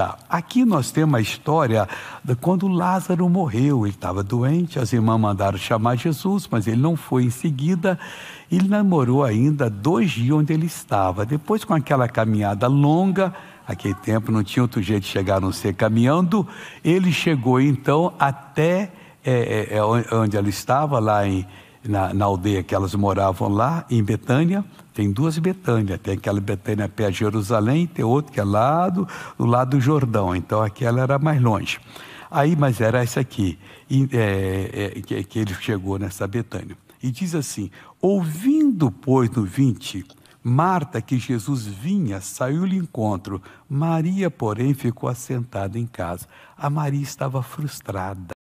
Tá. Aqui nós temos a história de quando Lázaro morreu. Ele estava doente, as irmãs mandaram chamar Jesus, mas ele não foi em seguida. Ele namorou ainda dois dias onde ele estava. Depois, com aquela caminhada longa, aquele tempo não tinha outro jeito de chegar a não ser caminhando, ele chegou então até é, é, é onde ela estava, lá em na, na, aldeia que elas moravam lá, em Betânia, tem duas Betânia, tem aquela Betânia perto de Jerusalém, tem outra que é lá do, do lado do Jordão, então aquela era mais longe. Aí, mas era essa aqui, e, é, é, que, que ele chegou nessa Betânia. E diz assim: ouvindo, pois, no 20, Marta, que Jesus vinha, saiu-lhe encontro. Maria, porém, ficou assentada em casa. A Maria estava frustrada.